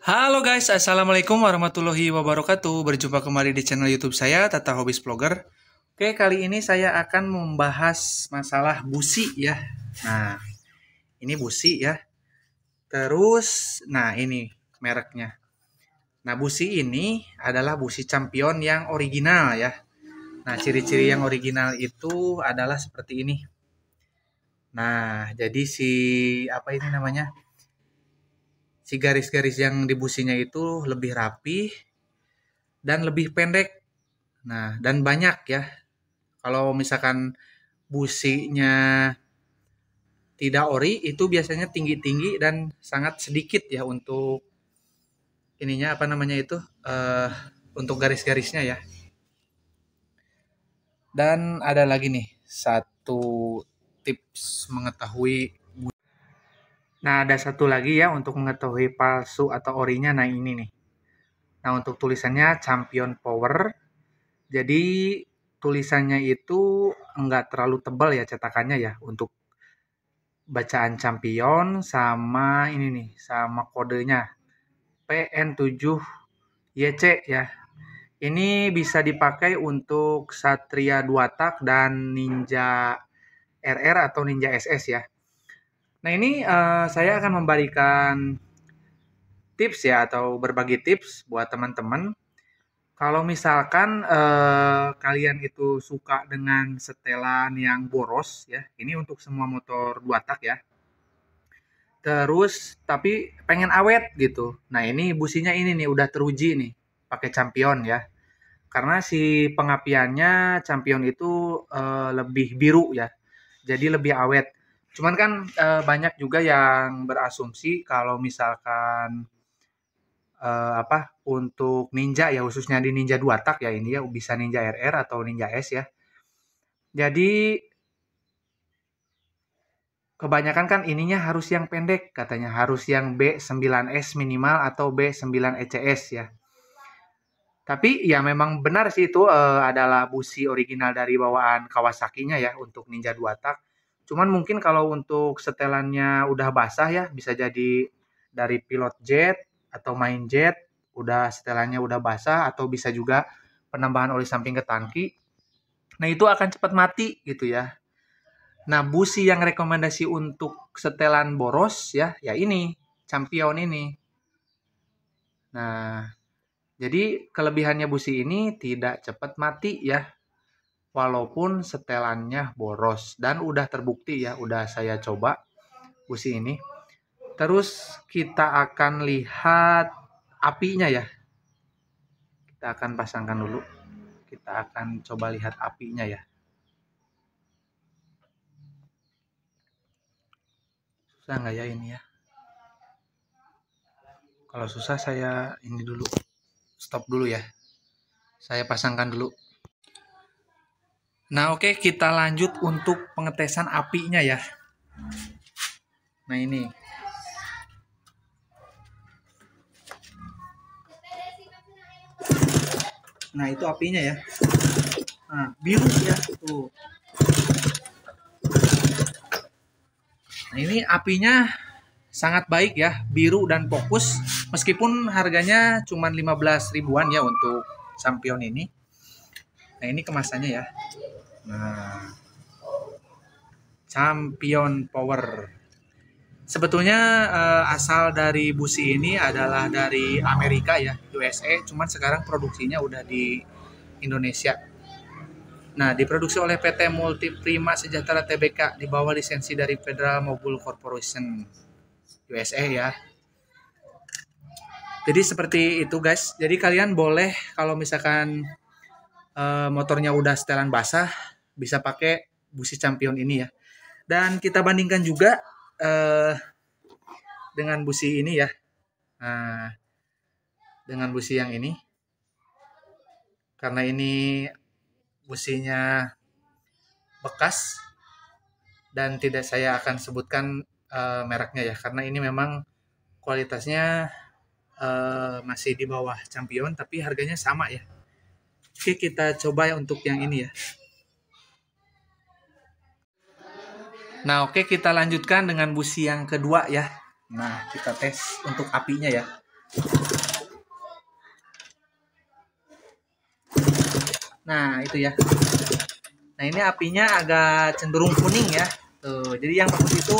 Halo guys, Assalamualaikum warahmatullahi wabarakatuh Berjumpa kembali di channel youtube saya, Tata Hobis Vlogger Oke, kali ini saya akan membahas masalah busi ya Nah, ini busi ya Terus, nah ini mereknya Nah, busi ini adalah busi champion yang original ya Nah, ciri-ciri yang original itu adalah seperti ini Nah, jadi si, apa ini namanya? si garis-garis yang di businya itu lebih rapi dan lebih pendek. Nah, dan banyak ya. Kalau misalkan businya tidak ori itu biasanya tinggi-tinggi dan sangat sedikit ya untuk ininya apa namanya itu uh, untuk garis-garisnya ya. Dan ada lagi nih satu tips mengetahui Nah, ada satu lagi ya untuk mengetahui palsu atau orinya. Nah, ini nih. Nah, untuk tulisannya champion power. Jadi, tulisannya itu nggak terlalu tebal ya cetakannya ya untuk bacaan champion sama ini nih, sama kodenya PN7YC ya. Ini bisa dipakai untuk Satria Dua Tak dan Ninja RR atau Ninja SS ya. Nah ini uh, saya akan memberikan tips ya atau berbagi tips buat teman-teman. Kalau misalkan uh, kalian itu suka dengan setelan yang boros ya, ini untuk semua motor dua tak ya. Terus tapi pengen awet gitu. Nah ini businya ini nih udah teruji nih pakai champion ya. Karena si pengapiannya champion itu uh, lebih biru ya, jadi lebih awet Cuman kan e, banyak juga yang berasumsi kalau misalkan e, apa untuk Ninja ya khususnya di Ninja dua tak ya ini ya bisa Ninja RR atau Ninja S ya. Jadi kebanyakan kan ininya harus yang pendek katanya harus yang B9S minimal atau B9ECS e ya. Tapi ya memang benar sih itu e, adalah busi original dari bawaan Kawasaki-nya ya untuk Ninja dua tak Cuman mungkin kalau untuk setelannya udah basah ya bisa jadi dari pilot jet atau main jet udah setelannya udah basah atau bisa juga penambahan oli samping ke tangki. Nah, itu akan cepat mati gitu ya. Nah, busi yang rekomendasi untuk setelan boros ya, ya ini, champion ini. Nah, jadi kelebihannya busi ini tidak cepat mati ya walaupun setelannya boros dan udah terbukti ya udah saya coba busi ini terus kita akan lihat apinya ya kita akan pasangkan dulu kita akan coba lihat apinya ya susah nggak ya ini ya kalau susah saya ini dulu stop dulu ya saya pasangkan dulu Nah, oke okay, kita lanjut untuk pengetesan apinya ya. Nah, ini. Nah, itu apinya ya. Nah, biru ya. Tuh. Nah, ini apinya sangat baik ya, biru dan fokus meskipun harganya cuma 15 ribuan ya untuk sampion ini. Nah, ini kemasannya ya. Nah, Champion Power. Sebetulnya uh, asal dari busi ini adalah dari Amerika ya, USA. Cuman sekarang produksinya udah di Indonesia. Nah, diproduksi oleh PT Multi Prima Sejahtera Tbk di bawah lisensi dari Federal Mogul Corporation USA ya. Jadi seperti itu guys. Jadi kalian boleh kalau misalkan Eh, motornya udah setelan basah bisa pakai busi champion ini ya dan kita bandingkan juga uh, dengan busi ini ya nah, dengan busi yang ini karena ini businya bekas dan tidak saya akan sebutkan uh, mereknya ya karena ini memang kualitasnya uh, masih di bawah champion tapi harganya sama ya Oke, kita coba ya untuk yang ini ya. Nah, oke kita lanjutkan dengan busi yang kedua ya. Nah, kita tes untuk apinya ya. Nah, itu ya. Nah, ini apinya agak cenderung kuning ya. Tuh, jadi yang bagus itu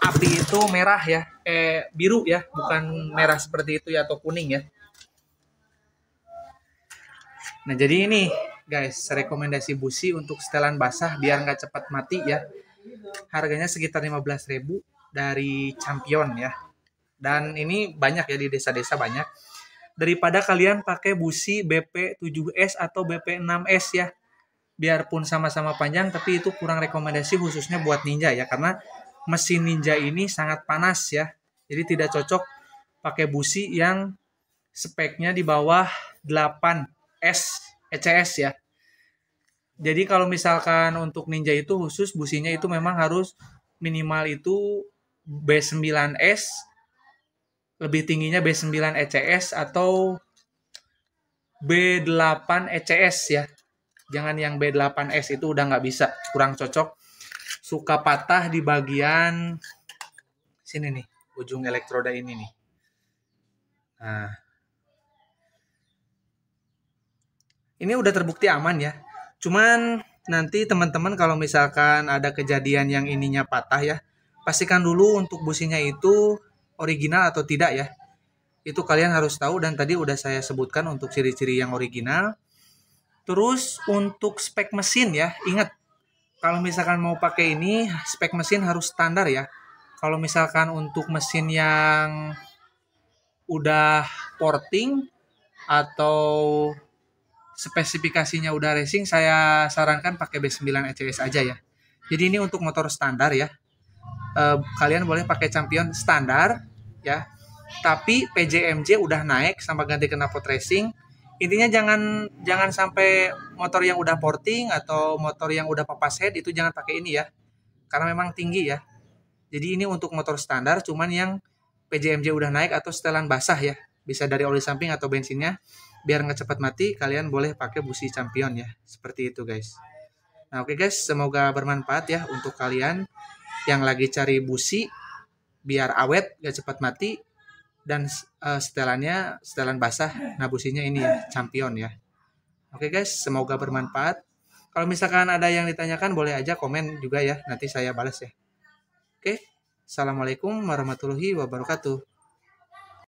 api itu merah ya. Eh, biru ya, bukan merah seperti itu ya atau kuning ya. Nah jadi ini guys rekomendasi busi untuk setelan basah biar nggak cepat mati ya. Harganya sekitar ribu dari Champion ya. Dan ini banyak ya di desa-desa banyak. Daripada kalian pakai busi BP7S atau BP6S ya. Biarpun sama-sama panjang tapi itu kurang rekomendasi khususnya buat ninja ya karena mesin ninja ini sangat panas ya. Jadi tidak cocok pakai busi yang speknya di bawah 8 S ECS ya jadi kalau misalkan untuk ninja itu khusus businya itu memang harus minimal itu B9S lebih tingginya B9 ECS atau B8 ECS ya jangan yang B8S itu udah nggak bisa kurang cocok suka patah di bagian sini nih ujung elektroda ini nih nah ini udah terbukti aman ya. Cuman nanti teman-teman kalau misalkan ada kejadian yang ininya patah ya, pastikan dulu untuk businya itu original atau tidak ya. Itu kalian harus tahu dan tadi udah saya sebutkan untuk ciri-ciri yang original. Terus untuk spek mesin ya, ingat kalau misalkan mau pakai ini spek mesin harus standar ya. Kalau misalkan untuk mesin yang udah porting atau spesifikasinya udah racing saya sarankan pakai B9 ECS aja ya jadi ini untuk motor standar ya e, kalian boleh pakai champion standar ya tapi PJMJ udah naik sampai ganti knalpot racing intinya jangan jangan sampai motor yang udah porting atau motor yang udah papas head itu jangan pakai ini ya karena memang tinggi ya jadi ini untuk motor standar cuman yang PJMJ udah naik atau setelan basah ya bisa dari oli samping atau bensinnya biar nggak cepat mati kalian boleh pakai busi champion ya seperti itu guys nah oke okay guys semoga bermanfaat ya untuk kalian yang lagi cari busi biar awet nggak cepat mati dan uh, setelannya setelan basah nah businya ini ya champion ya oke okay guys semoga bermanfaat kalau misalkan ada yang ditanyakan boleh aja komen juga ya nanti saya balas ya oke okay. assalamualaikum warahmatullahi wabarakatuh